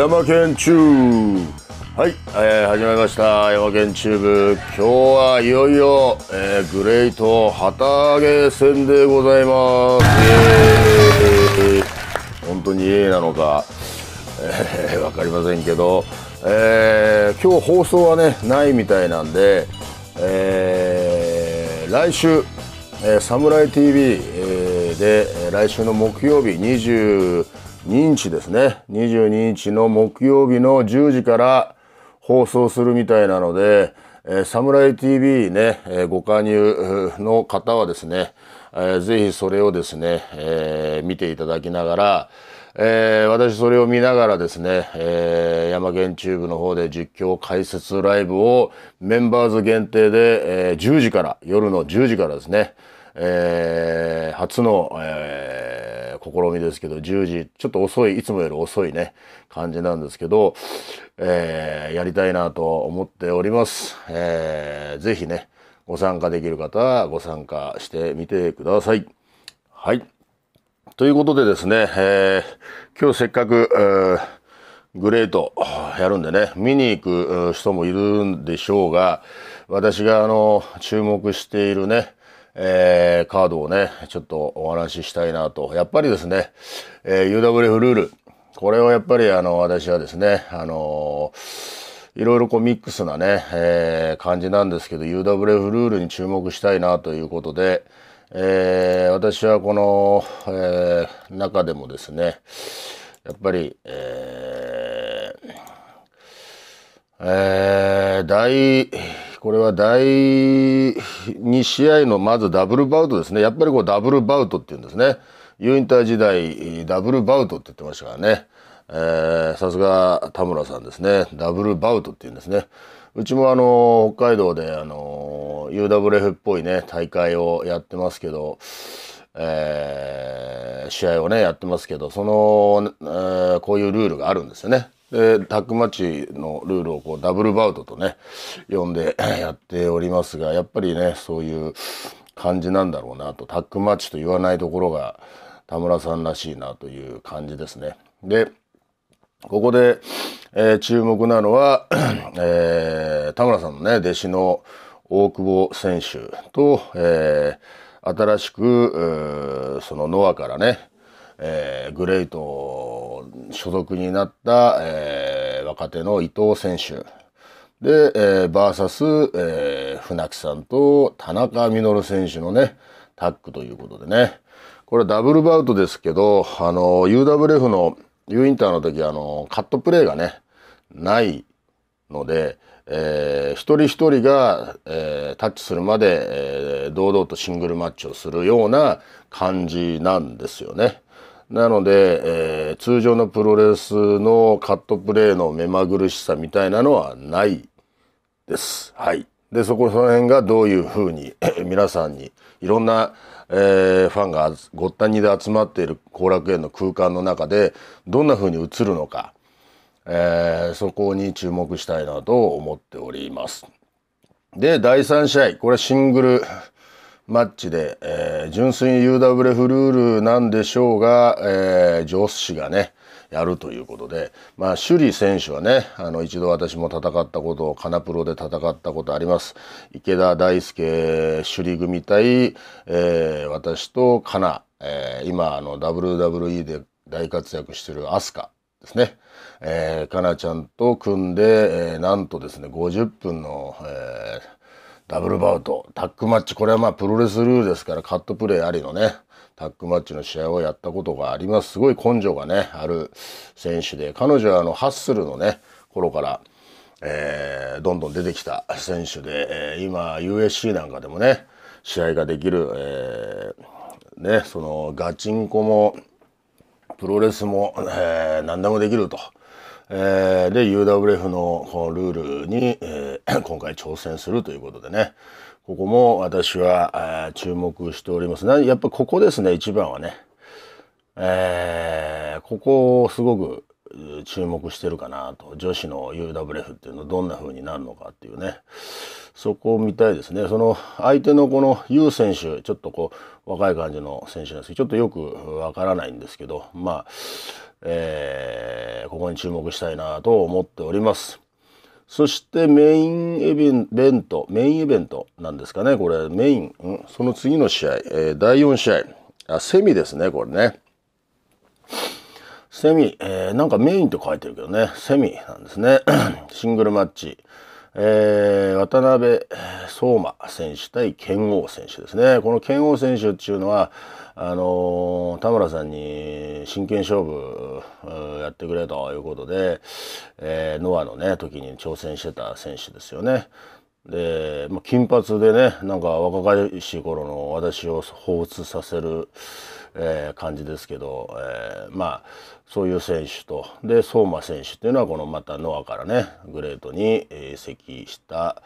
山県中はい、えー、始まりました山県中部今日はいよいよ、えー、グレート旗揚げ戦でございますイー本当に A なのか、えー、分かりませんけど、えー、今日放送はねないみたいなんで、えー、来週「サムライ TV、えー」で来週の木曜日20 22日ですね。22日の木曜日の10時から放送するみたいなので、えー、サムライ TV ね、えー、ご加入の方はですね、えー、ぜひそれをですね、えー、見ていただきながら、えー、私それを見ながらですね、えー、山県チューブの方で実況解説ライブをメンバーズ限定で、えー、10時から、夜の10時からですね、えー、初の、えー試みですけど、10時、ちょっと遅い、いつもより遅いね、感じなんですけど、えー、やりたいなと思っております。えー、ぜひね、ご参加できる方はご参加してみてください。はい。ということでですね、えー、今日せっかく、えー、グレートやるんでね、見に行く人もいるんでしょうが、私があの、注目しているね、えー、カードをね、ちょっとお話ししたいなと。やっぱりですね、えー、UWF ルール。これをやっぱりあの、私はですね、あのー、いろいろこうミックスなね、えー、感じなんですけど、UWF ルールに注目したいなということで、えー、私はこの、えー、中でもですね、やっぱり、えー、えー、大、これは第2試合のまずダブルバウトですね。やっぱりこうダブルバウトっていうんですね。ユインター時代、ダブルバウトって言ってましたからね。えー、さすが田村さんですね。ダブルバウトっていうんですね。うちもあの、北海道であの、UWF っぽいね、大会をやってますけど、えー、試合をね、やってますけど、その、えー、こういうルールがあるんですよね。でタックマッチのルールをこうダブルバウトとね呼んでやっておりますがやっぱりねそういう感じなんだろうなとタックマッチと言わないところが田村さんらしいなという感じですね。でここで、えー、注目なのは、えー、田村さんのね弟子の大久保選手と、えー、新しくそのノアからねえー、グレート所属になった、えー、若手の伊藤選手。で、えー、バーサス、えー、船木さんと田中稔選手のね、タッグということでね。これダブルバウトですけど、あの、UWF の U インターの時、あの、カットプレーがね、ないので、えー、一人一人が、えー、タッチするまで、えー、堂々とシングルマッチをするような感じなんですよね。なので、えー、通常のプロレスのカットプレーの目まぐるしさみたいなのはないです。はい。で、そこ、その辺がどういうふうに皆さんにいろんな、えー、ファンがごったにで集まっている後楽園の空間の中でどんなふうに映るのか、えー、そこに注目したいなと思っております。で、第3試合、これシングルマッチで、えー、純粋に UWF ルールなんでしょうが、えー、ジョス氏がね、やるということで、まあ、首里選手はね、あの、一度私も戦ったことを、カナプロで戦ったことあります。池田大輔首里組対、えー、私とカナ、えー、今、あの、WWE で大活躍してるアスカですね。えー、カナちゃんと組んで、えー、なんとですね、50分の、えー、ダブルバウト、タックマッチ、これはまあプロレスルールですからカットプレーありのね、タックマッチの試合をやったことがあります。すごい根性がね、ある選手で、彼女はあのハッスルのね、頃から、えー、どんどん出てきた選手で、えー、今 USC なんかでもね、試合ができる、えー、ね、そのガチンコも、プロレスも、えー、何でもできると。えー、で UWF のこのルールに、え 今回挑戦するということでね、ここも私は注目しております。やっぱここですね、一番はね。えー、ここをすごく注目してるかなと。女子の UWF っていうのはどんな風になるのかっていうね。そこを見たいですね。その相手のこのユ選手、ちょっとこう若い感じの選手なんですけど、ちょっとよくわからないんですけど、まあ、えー、ここに注目したいなと思っております。そしてメインイベント、メインイベントなんですかね、これ、メイン、ん、その次の試合、えー、第4試合あ、セミですね、これね。セミ、えー、なんかメインと書いてるけどね、セミなんですね。シングルマッチ、えー、渡辺相馬選手対剣王選手ですね。この剣王選手っていうのは、あのー、田村さんに真剣勝負やってくれということで、えー、ノアのね、時に挑戦してた選手ですよね。で、まあ、金髪でねなんか若返しい頃の私を彷彿させる、えー、感じですけど、えー、まあそういう選手とで相馬選手っていうのはこのまたノアからねグレートに移籍した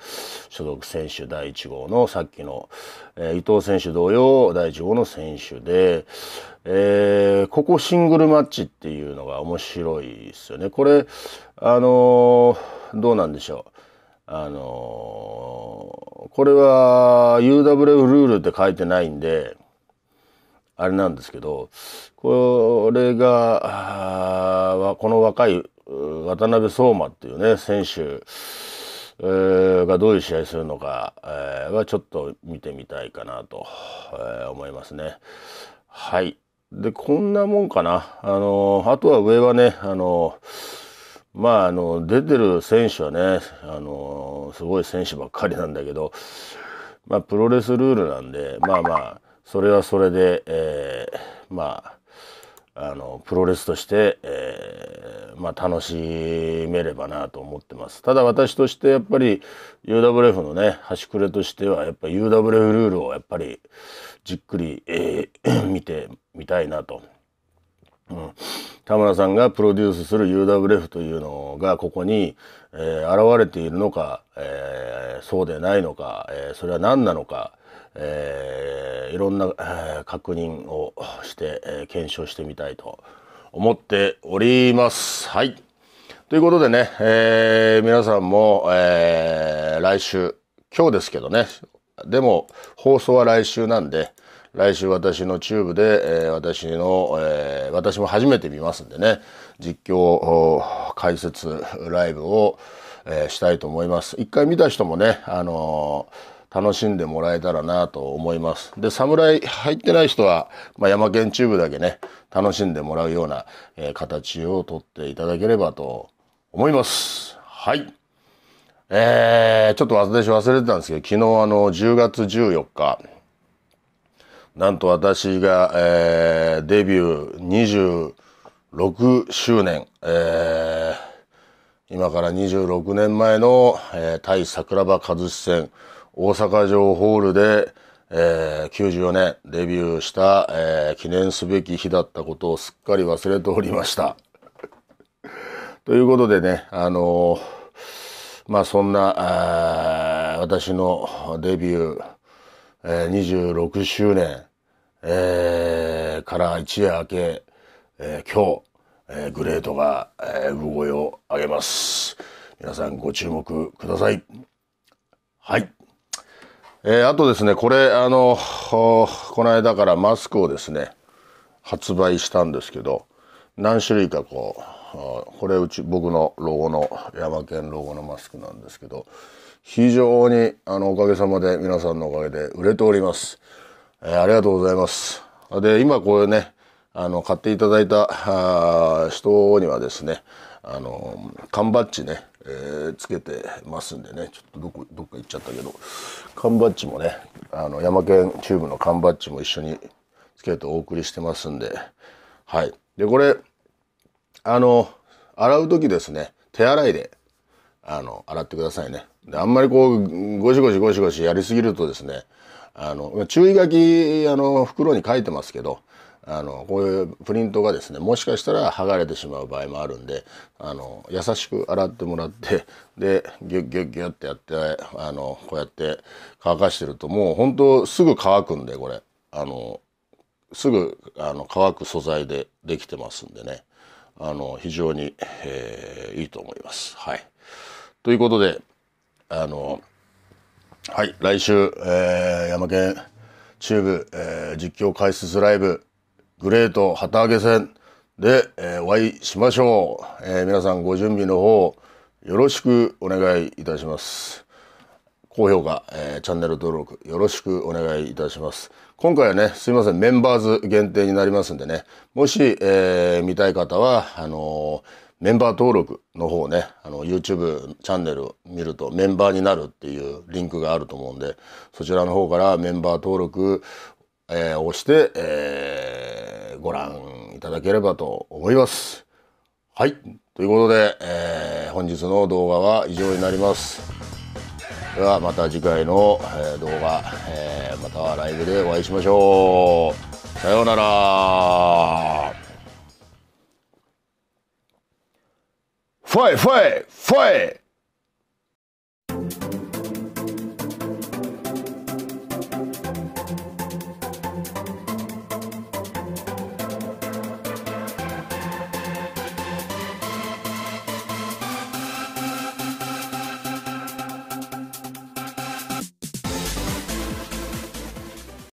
所属選手第1号のさっきの、えー、伊藤選手同様第1号の選手で、えー、ここシングルマッチっていうのが面白いですよね。これあのー、どうなんでしょうあのこれは UWF ルールって書いてないんで、あれなんですけど、これが、この若い渡辺相馬っていうね、選手、えー、がどういう試合するのか、えー、はちょっと見てみたいかなと、えー、思いますね。はい。で、こんなもんかな。あのー、あとは上はね、あのーまあ、あの、出てる選手はね、あの、すごい選手ばっかりなんだけど、まあ、プロレスルールなんで、まあまあ、それはそれで、えー、まあ、あの、プロレスとして、えー、まあ、楽しめればなと思ってます。ただ私としてやっぱり UWF のね、端くれとしては、やっぱ UWF ルールをやっぱりじっくり、えー、見てみたいなと。うん。田村さんがプロデュースする UWF というのがここに、えー、現れているのか、えー、そうでないのか、えー、それは何なのか、えー、いろんな、えー、確認をして、えー、検証してみたいと思っております。はい。ということでね、えー、皆さんも、えー、来週、今日ですけどね、でも放送は来週なんで、来週私のチューブで、えー、私の、えー、私も初めて見ますんでね、実況、解説、ライブを、えー、したいと思います。一回見た人もね、あのー、楽しんでもらえたらなと思います。で、侍入ってない人は、まあ、山県チューブだけね、楽しんでもらうような、えー、形をとっていただければと思います。はい。えー、ちょっと私忘れてたんですけど、昨日あの、10月14日、なんと私が、えー、デビュー26周年、えー、今から26年前の、えー、対桜庭和志戦大阪城ホールで、えー、94年デビューした、えー、記念すべき日だったことをすっかり忘れておりました。ということでね、あのー、まあそんな、私のデビュー、えー、26周年、えー、から一夜明け、えー、今日、えー、グレートが、えー、産声を上げます。皆さんご注目ください。はい。えー、あとですね、これ、あの、この間からマスクをですね、発売したんですけど、何種類かこう、これうち僕のロゴの、山県ロゴのマスクなんですけど、非常にあのおかげさまで皆さんのおかげで売れております。えー、ありがとうございます。で、今これね、あの、買っていただいた人にはですね、あの、缶バッジね、えー、つけてますんでね、ちょっとどこ、どっか行っちゃったけど、缶バッジもね、あの、山県ーブの缶バッジも一緒につけてお送りしてますんで、はい。で、これ、あの、洗う時ですね、手洗いで、あの、洗ってくださいね。あんまりこう、ゴシゴシゴシゴシやりすぎるとですね、あの、注意書き、あの、袋に書いてますけど、あの、こういうプリントがですね、もしかしたら剥がれてしまう場合もあるんで、あの、優しく洗ってもらって、で、ギュッギュッギュッってやって、あの、こうやって乾かしてると、もう本当すぐ乾くんで、これ。あの、すぐ、あの、乾く素材でできてますんでね。あの、非常に、えー、いいと思います。はい。ということで、あのはい来週、えー、山県中部、えー、実況解説ライブグレート旗揚げ戦で、えー、お会いしましょう、えー、皆さんご準備の方よろしくお願いいたします高評価、えー、チャンネル登録よろしくお願いいたします今回はねすいませんメンバーズ限定になりますんでねもし、えー、見たい方はあのーメンバー登録の方ね、あの YouTube チャンネル見るとメンバーになるっていうリンクがあると思うんで、そちらの方からメンバー登録、えー、して、えー、ご覧いただければと思います。はい。ということで、えー、本日の動画は以上になります。ではまた次回の、え動画、えまたはライブでお会いしましょう。さようなら。Foi, foi, foi!